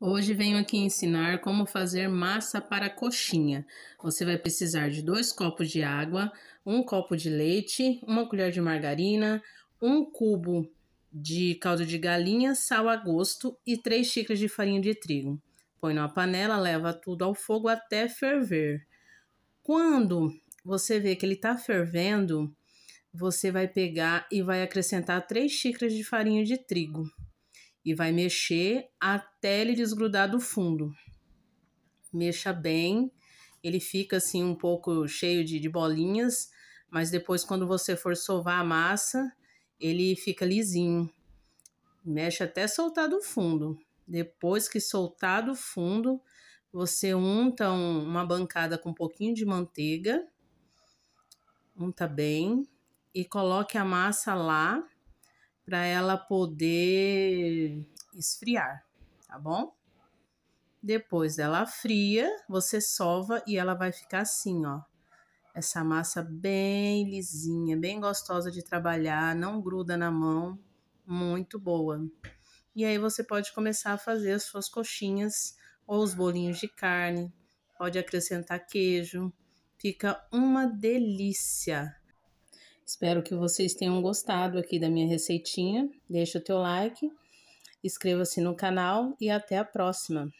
Hoje venho aqui ensinar como fazer massa para coxinha. Você vai precisar de dois copos de água, um copo de leite, uma colher de margarina, um cubo de caldo de galinha, sal a gosto e três xícaras de farinha de trigo. Põe na panela, leva tudo ao fogo até ferver. Quando você vê que ele está fervendo, você vai pegar e vai acrescentar três xícaras de farinha de trigo e vai mexer até ele desgrudar do fundo. Mexa bem, ele fica assim um pouco cheio de, de bolinhas, mas depois quando você for sovar a massa, ele fica lisinho. Mexe até soltar do fundo. Depois que soltar do fundo, você unta um, uma bancada com um pouquinho de manteiga, unta bem e coloque a massa lá para ela poder esfriar, tá bom? Depois dela fria, você sova e ela vai ficar assim, ó. Essa massa bem lisinha, bem gostosa de trabalhar, não gruda na mão, muito boa. E aí você pode começar a fazer as suas coxinhas ou os bolinhos de carne, pode acrescentar queijo. Fica uma delícia. Espero que vocês tenham gostado aqui da minha receitinha. Deixa o teu like, inscreva-se no canal e até a próxima.